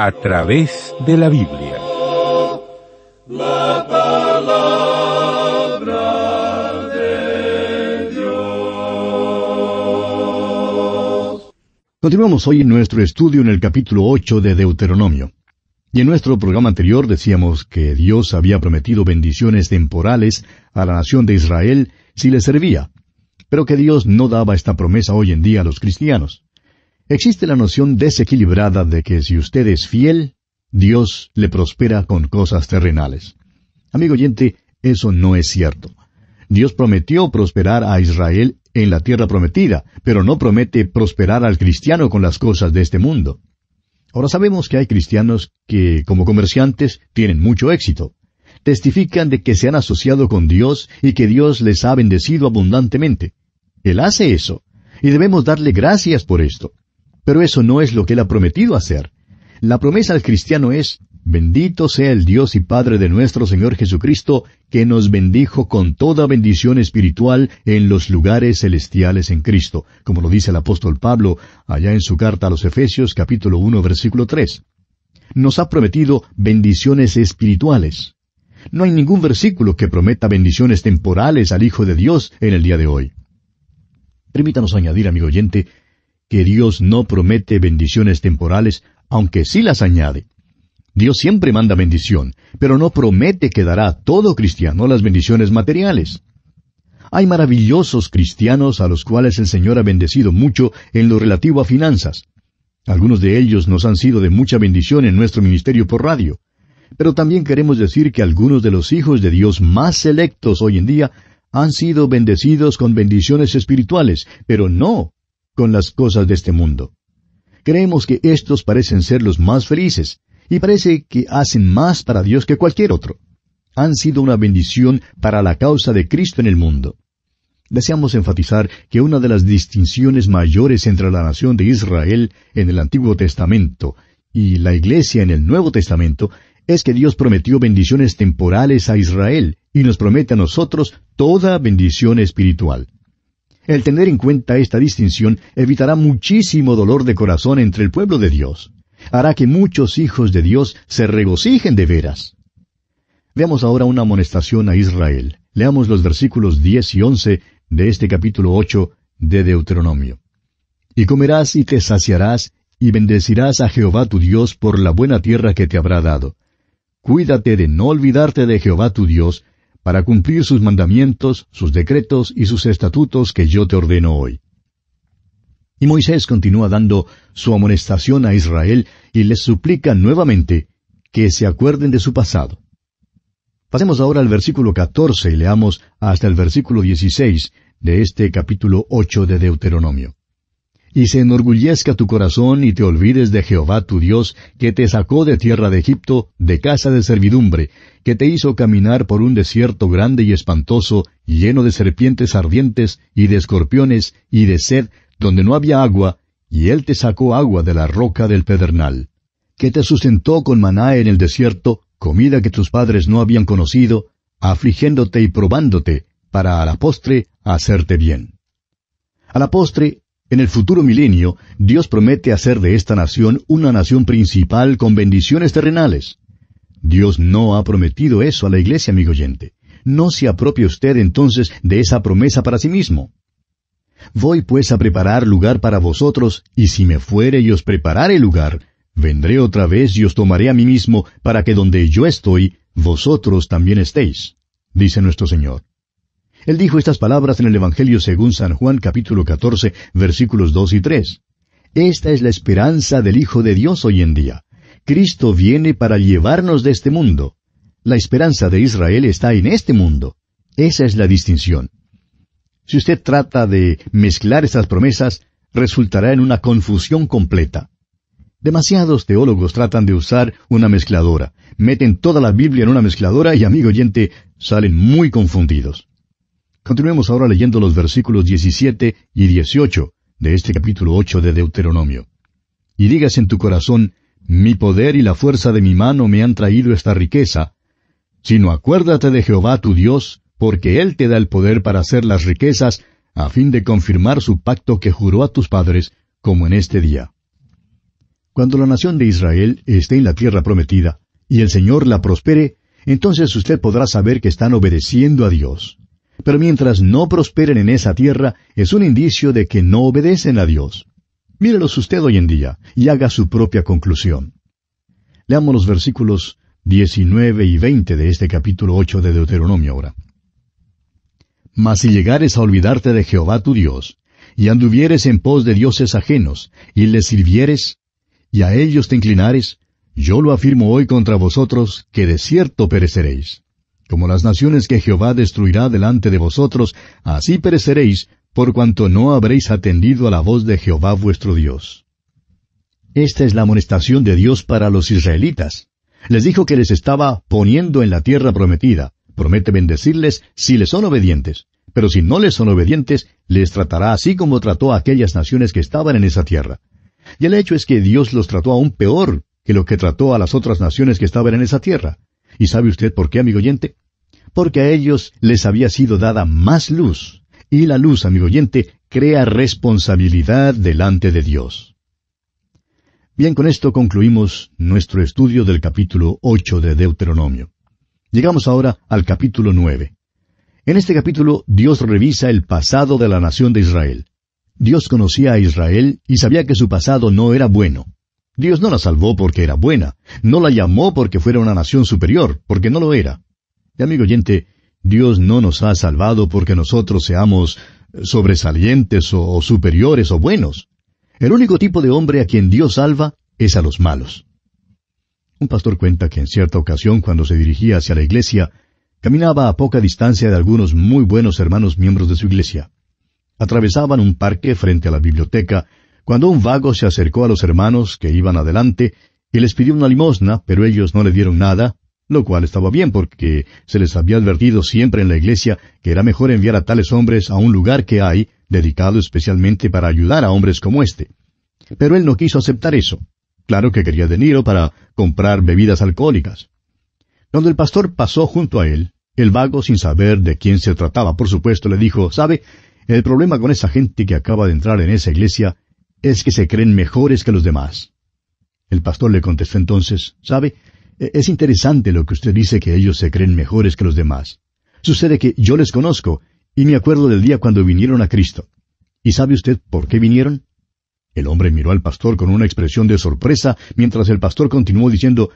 a través de la Biblia. Continuamos hoy en nuestro estudio en el capítulo 8 de Deuteronomio. Y en nuestro programa anterior decíamos que Dios había prometido bendiciones temporales a la nación de Israel si le servía, pero que Dios no daba esta promesa hoy en día a los cristianos. Existe la noción desequilibrada de que si usted es fiel, Dios le prospera con cosas terrenales. Amigo oyente, eso no es cierto. Dios prometió prosperar a Israel en la tierra prometida, pero no promete prosperar al cristiano con las cosas de este mundo. Ahora sabemos que hay cristianos que, como comerciantes, tienen mucho éxito. Testifican de que se han asociado con Dios y que Dios les ha bendecido abundantemente. Él hace eso, y debemos darle gracias por esto. Pero eso no es lo que Él ha prometido hacer. La promesa al cristiano es, bendito sea el Dios y Padre de nuestro Señor Jesucristo, que nos bendijo con toda bendición espiritual en los lugares celestiales en Cristo, como lo dice el apóstol Pablo allá en su carta a los Efesios capítulo 1 versículo 3. Nos ha prometido bendiciones espirituales. No hay ningún versículo que prometa bendiciones temporales al Hijo de Dios en el día de hoy. Permítanos añadir, amigo oyente, que Dios no promete bendiciones temporales, aunque sí las añade. Dios siempre manda bendición, pero no promete que dará a todo cristiano las bendiciones materiales. Hay maravillosos cristianos a los cuales el Señor ha bendecido mucho en lo relativo a finanzas. Algunos de ellos nos han sido de mucha bendición en nuestro ministerio por radio. Pero también queremos decir que algunos de los hijos de Dios más selectos hoy en día han sido bendecidos con bendiciones espirituales, pero no con las cosas de este mundo. Creemos que estos parecen ser los más felices, y parece que hacen más para Dios que cualquier otro. Han sido una bendición para la causa de Cristo en el mundo. Deseamos enfatizar que una de las distinciones mayores entre la nación de Israel en el Antiguo Testamento y la Iglesia en el Nuevo Testamento es que Dios prometió bendiciones temporales a Israel y nos promete a nosotros toda bendición espiritual. El tener en cuenta esta distinción evitará muchísimo dolor de corazón entre el pueblo de Dios. Hará que muchos hijos de Dios se regocijen de veras. Veamos ahora una amonestación a Israel. Leamos los versículos 10 y 11 de este capítulo 8 de Deuteronomio. Y comerás y te saciarás, y bendecirás a Jehová tu Dios por la buena tierra que te habrá dado. Cuídate de no olvidarte de Jehová tu Dios, para cumplir sus mandamientos, sus decretos y sus estatutos que yo te ordeno hoy. Y Moisés continúa dando su amonestación a Israel y les suplica nuevamente que se acuerden de su pasado. Pasemos ahora al versículo 14 y leamos hasta el versículo 16 de este capítulo 8 de Deuteronomio y se enorgullezca tu corazón y te olvides de Jehová tu Dios, que te sacó de tierra de Egipto, de casa de servidumbre, que te hizo caminar por un desierto grande y espantoso, lleno de serpientes ardientes y de escorpiones y de sed, donde no había agua, y él te sacó agua de la roca del pedernal, que te sustentó con maná en el desierto, comida que tus padres no habían conocido, afligiéndote y probándote, para a la postre hacerte bien. A la postre en el futuro milenio, Dios promete hacer de esta nación una nación principal con bendiciones terrenales. Dios no ha prometido eso a la iglesia, amigo oyente. No se apropie usted entonces de esa promesa para sí mismo. Voy pues a preparar lugar para vosotros, y si me fuere y os prepararé lugar, vendré otra vez y os tomaré a mí mismo, para que donde yo estoy, vosotros también estéis, dice nuestro Señor. Él dijo estas palabras en el Evangelio según San Juan capítulo 14 versículos 2 y 3. Esta es la esperanza del Hijo de Dios hoy en día. Cristo viene para llevarnos de este mundo. La esperanza de Israel está en este mundo. Esa es la distinción. Si usted trata de mezclar estas promesas, resultará en una confusión completa. Demasiados teólogos tratan de usar una mezcladora. Meten toda la Biblia en una mezcladora y, amigo oyente, salen muy confundidos. Continuemos ahora leyendo los versículos 17 y 18 de este capítulo 8 de Deuteronomio. Y digas en tu corazón, mi poder y la fuerza de mi mano me han traído esta riqueza, sino acuérdate de Jehová tu Dios, porque Él te da el poder para hacer las riquezas, a fin de confirmar su pacto que juró a tus padres, como en este día. Cuando la nación de Israel esté en la tierra prometida, y el Señor la prospere, entonces usted podrá saber que están obedeciendo a Dios pero mientras no prosperen en esa tierra, es un indicio de que no obedecen a Dios. Mírelos usted hoy en día y haga su propia conclusión. Leamos los versículos 19 y 20 de este capítulo 8 de Deuteronomio ahora. Mas si llegares a olvidarte de Jehová tu Dios, y anduvieres en pos de dioses ajenos, y les sirvieres, y a ellos te inclinares, yo lo afirmo hoy contra vosotros, que de cierto pereceréis. Como las naciones que Jehová destruirá delante de vosotros, así pereceréis, por cuanto no habréis atendido a la voz de Jehová vuestro Dios. Esta es la amonestación de Dios para los israelitas. Les dijo que les estaba poniendo en la tierra prometida. Promete bendecirles si les son obedientes. Pero si no les son obedientes, les tratará así como trató a aquellas naciones que estaban en esa tierra. Y el hecho es que Dios los trató aún peor que lo que trató a las otras naciones que estaban en esa tierra. ¿Y sabe usted por qué, amigo oyente? Porque a ellos les había sido dada más luz. Y la luz, amigo oyente, crea responsabilidad delante de Dios. Bien, con esto concluimos nuestro estudio del capítulo 8 de Deuteronomio. Llegamos ahora al capítulo 9. En este capítulo Dios revisa el pasado de la nación de Israel. Dios conocía a Israel y sabía que su pasado no era bueno. Dios no la salvó porque era buena, no la llamó porque fuera una nación superior, porque no lo era. Y amigo oyente, Dios no nos ha salvado porque nosotros seamos sobresalientes o, o superiores o buenos. El único tipo de hombre a quien Dios salva es a los malos. Un pastor cuenta que en cierta ocasión cuando se dirigía hacia la iglesia, caminaba a poca distancia de algunos muy buenos hermanos miembros de su iglesia. Atravesaban un parque frente a la biblioteca cuando un vago se acercó a los hermanos que iban adelante y les pidió una limosna, pero ellos no le dieron nada, lo cual estaba bien porque se les había advertido siempre en la iglesia que era mejor enviar a tales hombres a un lugar que hay dedicado especialmente para ayudar a hombres como este. Pero él no quiso aceptar eso. Claro que quería dinero para comprar bebidas alcohólicas. Cuando el pastor pasó junto a él, el vago, sin saber de quién se trataba, por supuesto, le dijo, ¿sabe? El problema con esa gente que acaba de entrar en esa iglesia es que se creen mejores que los demás. El pastor le contestó entonces, ¿sabe? E, es interesante lo que usted dice que ellos se creen mejores que los demás. Sucede que yo les conozco, y me acuerdo del día cuando vinieron a Cristo. ¿Y sabe usted por qué vinieron? El hombre miró al pastor con una expresión de sorpresa, mientras el pastor continuó diciendo,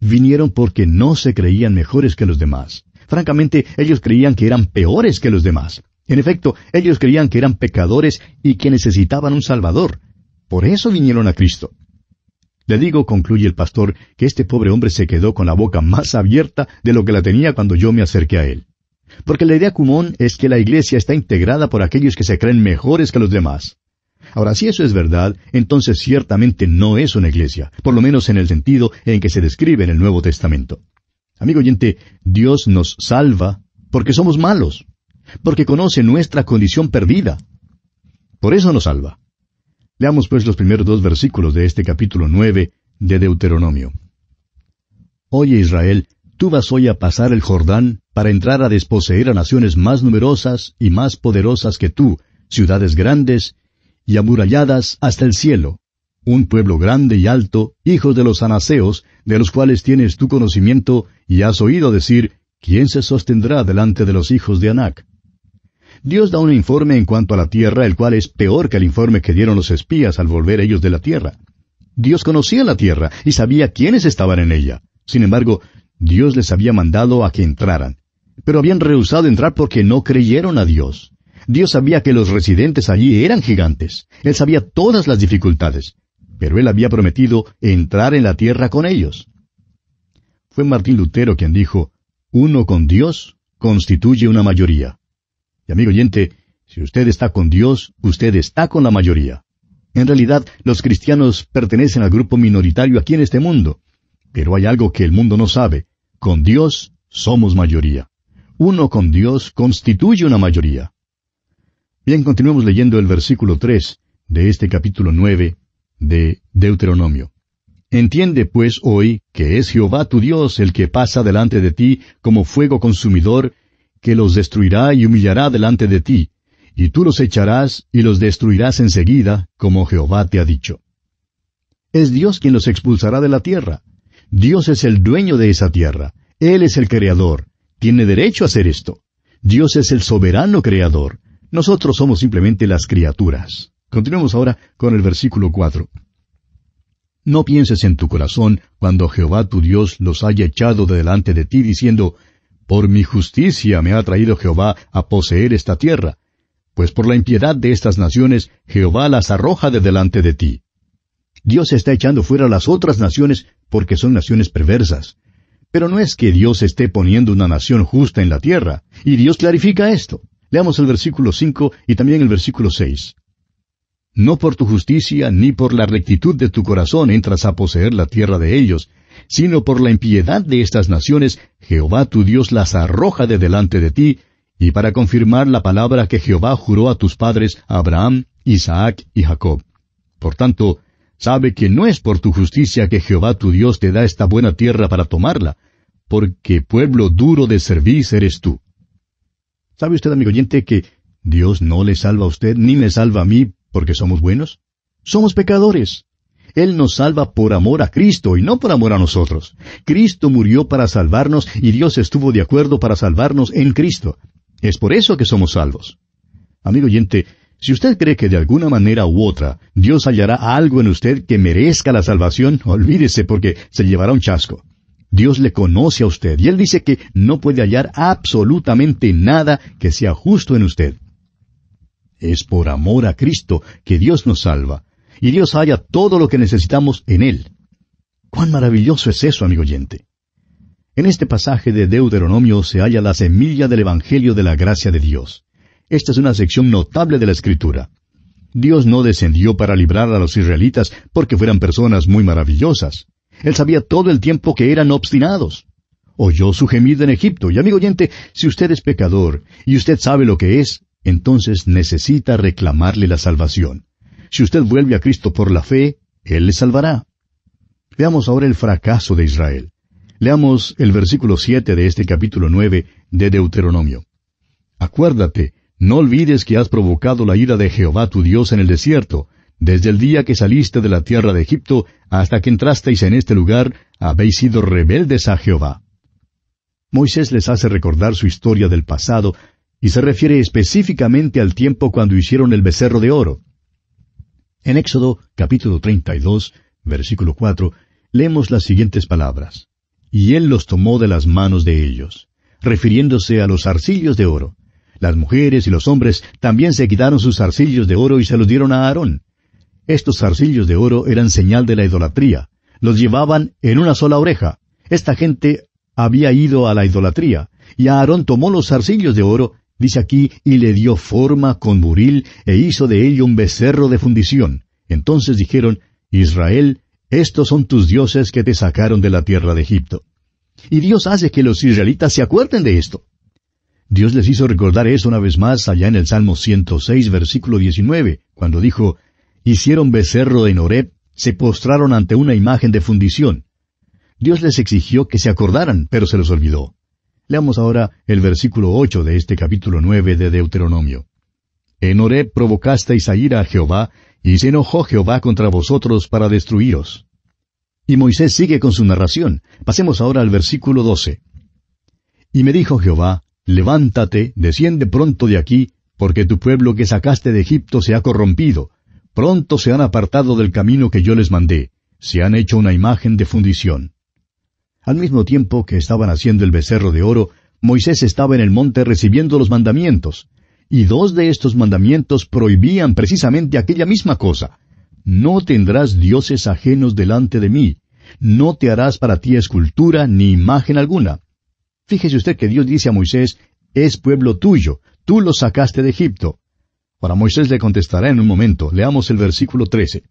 vinieron porque no se creían mejores que los demás. Francamente, ellos creían que eran peores que los demás. En efecto, ellos creían que eran pecadores y que necesitaban un Salvador. Por eso vinieron a Cristo. Le digo, concluye el pastor, que este pobre hombre se quedó con la boca más abierta de lo que la tenía cuando yo me acerqué a él. Porque la idea común es que la iglesia está integrada por aquellos que se creen mejores que los demás. Ahora, si eso es verdad, entonces ciertamente no es una iglesia, por lo menos en el sentido en que se describe en el Nuevo Testamento. Amigo oyente, Dios nos salva porque somos malos porque conoce nuestra condición perdida. Por eso nos salva. Leamos pues los primeros dos versículos de este capítulo nueve de Deuteronomio. Oye Israel, tú vas hoy a pasar el Jordán para entrar a desposeer a naciones más numerosas y más poderosas que tú, ciudades grandes y amuralladas hasta el cielo, un pueblo grande y alto, hijos de los anaseos, de los cuales tienes tu conocimiento y has oído decir, ¿quién se sostendrá delante de los hijos de Anac? Dios da un informe en cuanto a la tierra, el cual es peor que el informe que dieron los espías al volver ellos de la tierra. Dios conocía la tierra y sabía quiénes estaban en ella. Sin embargo, Dios les había mandado a que entraran. Pero habían rehusado entrar porque no creyeron a Dios. Dios sabía que los residentes allí eran gigantes. Él sabía todas las dificultades. Pero él había prometido entrar en la tierra con ellos. Fue Martín Lutero quien dijo, uno con Dios constituye una mayoría. Y amigo oyente, si usted está con Dios, usted está con la mayoría. En realidad, los cristianos pertenecen al grupo minoritario aquí en este mundo. Pero hay algo que el mundo no sabe. Con Dios somos mayoría. Uno con Dios constituye una mayoría. Bien, continuemos leyendo el versículo 3 de este capítulo 9 de Deuteronomio. Entiende pues hoy que es Jehová tu Dios el que pasa delante de ti como fuego consumidor que los destruirá y humillará delante de ti, y tú los echarás y los destruirás enseguida, como Jehová te ha dicho. Es Dios quien los expulsará de la tierra. Dios es el dueño de esa tierra. Él es el creador. Tiene derecho a hacer esto. Dios es el soberano creador. Nosotros somos simplemente las criaturas. Continuemos ahora con el versículo 4. No pienses en tu corazón cuando Jehová tu Dios los haya echado de delante de ti diciendo, por mi justicia me ha traído Jehová a poseer esta tierra, pues por la impiedad de estas naciones Jehová las arroja de delante de ti. Dios está echando fuera las otras naciones porque son naciones perversas. Pero no es que Dios esté poniendo una nación justa en la tierra, y Dios clarifica esto. Leamos el versículo 5 y también el versículo 6. No por tu justicia ni por la rectitud de tu corazón entras a poseer la tierra de ellos, sino por la impiedad de estas naciones, Jehová tu Dios las arroja de delante de ti, y para confirmar la palabra que Jehová juró a tus padres Abraham, Isaac y Jacob. Por tanto, sabe que no es por tu justicia que Jehová tu Dios te da esta buena tierra para tomarla, porque pueblo duro de servicio eres tú. ¿Sabe usted, amigo oyente, que Dios no le salva a usted ni me salva a mí porque somos buenos? Somos pecadores. Él nos salva por amor a Cristo y no por amor a nosotros. Cristo murió para salvarnos y Dios estuvo de acuerdo para salvarnos en Cristo. Es por eso que somos salvos. Amigo oyente, si usted cree que de alguna manera u otra Dios hallará algo en usted que merezca la salvación, olvídese porque se llevará un chasco. Dios le conoce a usted y Él dice que no puede hallar absolutamente nada que sea justo en usted. Es por amor a Cristo que Dios nos salva, y Dios haya todo lo que necesitamos en Él. ¡Cuán maravilloso es eso, amigo oyente! En este pasaje de Deuteronomio se halla la semilla del Evangelio de la gracia de Dios. Esta es una sección notable de la Escritura. Dios no descendió para librar a los israelitas porque fueran personas muy maravillosas. Él sabía todo el tiempo que eran obstinados. Oyó su gemido en Egipto. Y amigo oyente, si usted es pecador y usted sabe lo que es, entonces necesita reclamarle la salvación. Si usted vuelve a Cristo por la fe, Él le salvará. Veamos ahora el fracaso de Israel. Leamos el versículo 7 de este capítulo 9 de Deuteronomio. Acuérdate, no olvides que has provocado la ira de Jehová tu Dios en el desierto, desde el día que saliste de la tierra de Egipto hasta que entrasteis en este lugar, habéis sido rebeldes a Jehová. Moisés les hace recordar su historia del pasado y se refiere específicamente al tiempo cuando hicieron el becerro de oro. En Éxodo capítulo 32, versículo 4, leemos las siguientes palabras. Y él los tomó de las manos de ellos, refiriéndose a los arcillos de oro. Las mujeres y los hombres también se quitaron sus arcillos de oro y se los dieron a Aarón. Estos arcillos de oro eran señal de la idolatría. Los llevaban en una sola oreja. Esta gente había ido a la idolatría, y Aarón tomó los arcillos de oro Dice aquí, y le dio forma con buril, e hizo de ello un becerro de fundición. Entonces dijeron, Israel, estos son tus dioses que te sacaron de la tierra de Egipto. Y Dios hace que los israelitas se acuerden de esto. Dios les hizo recordar eso una vez más allá en el Salmo 106, versículo 19, cuando dijo, Hicieron becerro en Noreb, se postraron ante una imagen de fundición. Dios les exigió que se acordaran, pero se los olvidó. Leamos ahora el versículo 8 de este capítulo 9 de Deuteronomio. En Horeb provocasteis a Isaíra a Jehová, y se enojó Jehová contra vosotros para destruiros. Y Moisés sigue con su narración. Pasemos ahora al versículo 12. Y me dijo Jehová, Levántate, desciende pronto de aquí, porque tu pueblo que sacaste de Egipto se ha corrompido. Pronto se han apartado del camino que yo les mandé, se han hecho una imagen de fundición. Al mismo tiempo que estaban haciendo el becerro de oro, Moisés estaba en el monte recibiendo los mandamientos. Y dos de estos mandamientos prohibían precisamente aquella misma cosa. No tendrás dioses ajenos delante de mí. No te harás para ti escultura ni imagen alguna. Fíjese usted que Dios dice a Moisés, es pueblo tuyo, tú lo sacaste de Egipto. Para Moisés le contestará en un momento, leamos el versículo 13.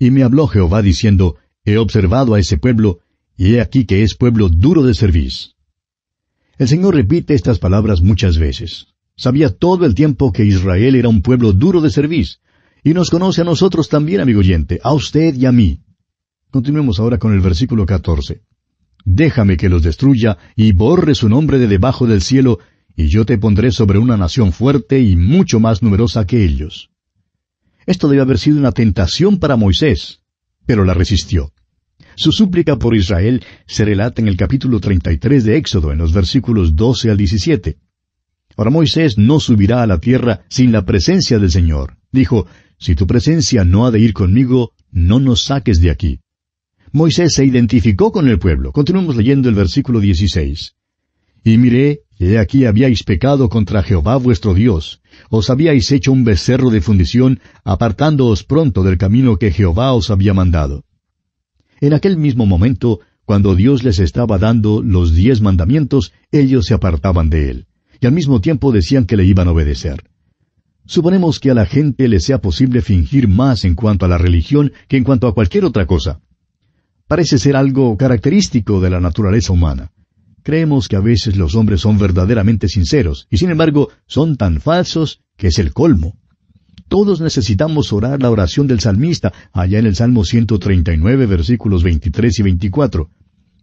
Y me habló Jehová diciendo, he observado a ese pueblo, y he aquí que es pueblo duro de cerviz. El Señor repite estas palabras muchas veces. Sabía todo el tiempo que Israel era un pueblo duro de cerviz, y nos conoce a nosotros también, amigo oyente, a usted y a mí. Continuemos ahora con el versículo 14. Déjame que los destruya y borre su nombre de debajo del cielo, y yo te pondré sobre una nación fuerte y mucho más numerosa que ellos. Esto debe haber sido una tentación para Moisés, pero la resistió. Su súplica por Israel se relata en el capítulo 33 de Éxodo, en los versículos 12 al 17. Ahora Moisés no subirá a la tierra sin la presencia del Señor. Dijo, Si tu presencia no ha de ir conmigo, no nos saques de aquí. Moisés se identificó con el pueblo. Continuemos leyendo el versículo 16. Y miré, he aquí habíais pecado contra Jehová vuestro Dios. Os habíais hecho un becerro de fundición, apartándoos pronto del camino que Jehová os había mandado. En aquel mismo momento, cuando Dios les estaba dando los diez mandamientos, ellos se apartaban de él, y al mismo tiempo decían que le iban a obedecer. Suponemos que a la gente le sea posible fingir más en cuanto a la religión que en cuanto a cualquier otra cosa. Parece ser algo característico de la naturaleza humana. Creemos que a veces los hombres son verdaderamente sinceros, y sin embargo son tan falsos que es el colmo. Todos necesitamos orar la oración del salmista, allá en el Salmo 139, versículos 23 y 24.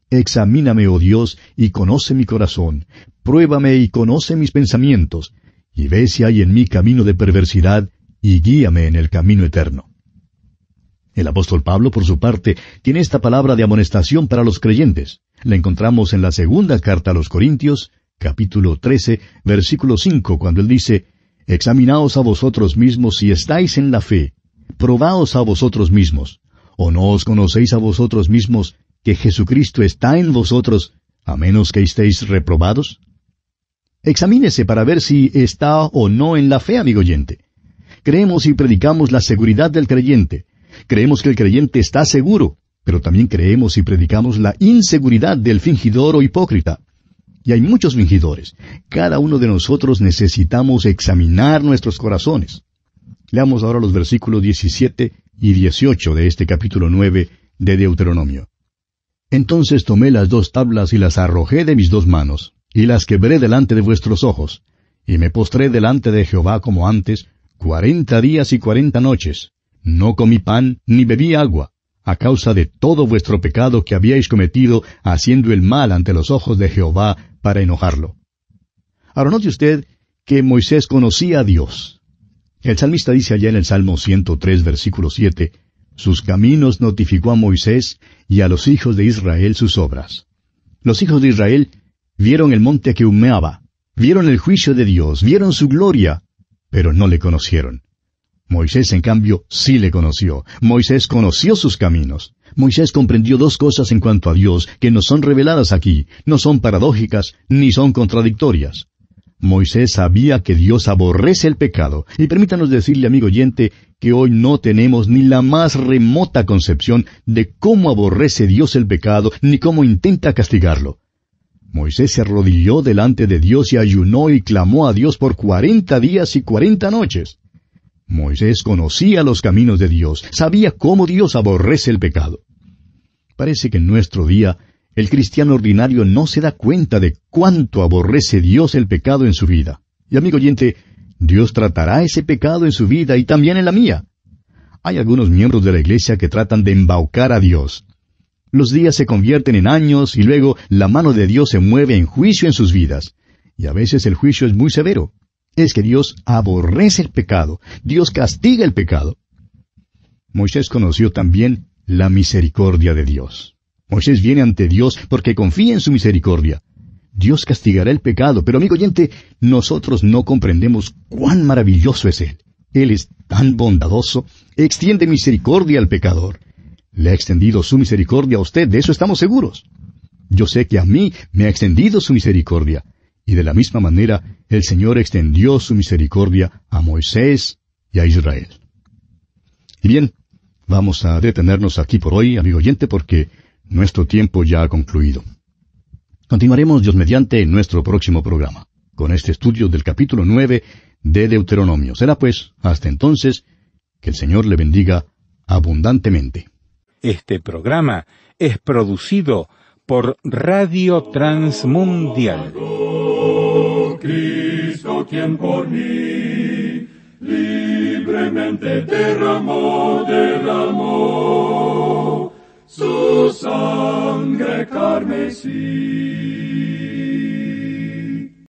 Examíname, oh Dios, y conoce mi corazón. Pruébame y conoce mis pensamientos. Y ve si hay en mí camino de perversidad, y guíame en el camino eterno. El apóstol Pablo, por su parte, tiene esta palabra de amonestación para los creyentes. La encontramos en la segunda carta a los Corintios, capítulo 13, versículo 5, cuando él dice, Examinaos a vosotros mismos si estáis en la fe. Probaos a vosotros mismos. ¿O no os conocéis a vosotros mismos que Jesucristo está en vosotros, a menos que estéis reprobados? Examínese para ver si está o no en la fe, amigo oyente. Creemos y predicamos la seguridad del creyente. Creemos que el creyente está seguro, pero también creemos y predicamos la inseguridad del fingidor o hipócrita. Y hay muchos fingidores. Cada uno de nosotros necesitamos examinar nuestros corazones. Leamos ahora los versículos 17 y 18 de este capítulo 9 de Deuteronomio. Entonces tomé las dos tablas y las arrojé de mis dos manos, y las quebré delante de vuestros ojos, y me postré delante de Jehová como antes, cuarenta días y cuarenta noches. No comí pan ni bebí agua, a causa de todo vuestro pecado que habíais cometido haciendo el mal ante los ojos de Jehová para enojarlo. Ahora note usted que Moisés conocía a Dios. El salmista dice allá en el Salmo 103, versículo 7, Sus caminos notificó a Moisés y a los hijos de Israel sus obras. Los hijos de Israel vieron el monte que humeaba, vieron el juicio de Dios, vieron su gloria, pero no le conocieron. Moisés, en cambio, sí le conoció. Moisés conoció sus caminos. Moisés comprendió dos cosas en cuanto a Dios que no son reveladas aquí, no son paradójicas, ni son contradictorias. Moisés sabía que Dios aborrece el pecado, y permítanos decirle, amigo oyente, que hoy no tenemos ni la más remota concepción de cómo aborrece Dios el pecado, ni cómo intenta castigarlo. Moisés se arrodilló delante de Dios y ayunó y clamó a Dios por cuarenta días y cuarenta noches. Moisés conocía los caminos de Dios, sabía cómo Dios aborrece el pecado. Parece que en nuestro día el cristiano ordinario no se da cuenta de cuánto aborrece Dios el pecado en su vida. Y amigo oyente, Dios tratará ese pecado en su vida y también en la mía. Hay algunos miembros de la iglesia que tratan de embaucar a Dios. Los días se convierten en años y luego la mano de Dios se mueve en juicio en sus vidas. Y a veces el juicio es muy severo es que Dios aborrece el pecado, Dios castiga el pecado. Moisés conoció también la misericordia de Dios. Moisés viene ante Dios porque confía en su misericordia. Dios castigará el pecado, pero amigo oyente, nosotros no comprendemos cuán maravilloso es Él. Él es tan bondadoso, extiende misericordia al pecador. Le ha extendido su misericordia a usted, de eso estamos seguros. Yo sé que a mí me ha extendido su misericordia. Y de la misma manera, el Señor extendió su misericordia a Moisés y a Israel. Y bien, vamos a detenernos aquí por hoy, amigo oyente, porque nuestro tiempo ya ha concluido. Continuaremos Dios mediante en nuestro próximo programa, con este estudio del capítulo 9 de Deuteronomio. Será pues, hasta entonces, que el Señor le bendiga abundantemente. Este programa es producido por Radio Transmundial. Cristo, quien por mí libremente derramó, derramó su sangre carmesí.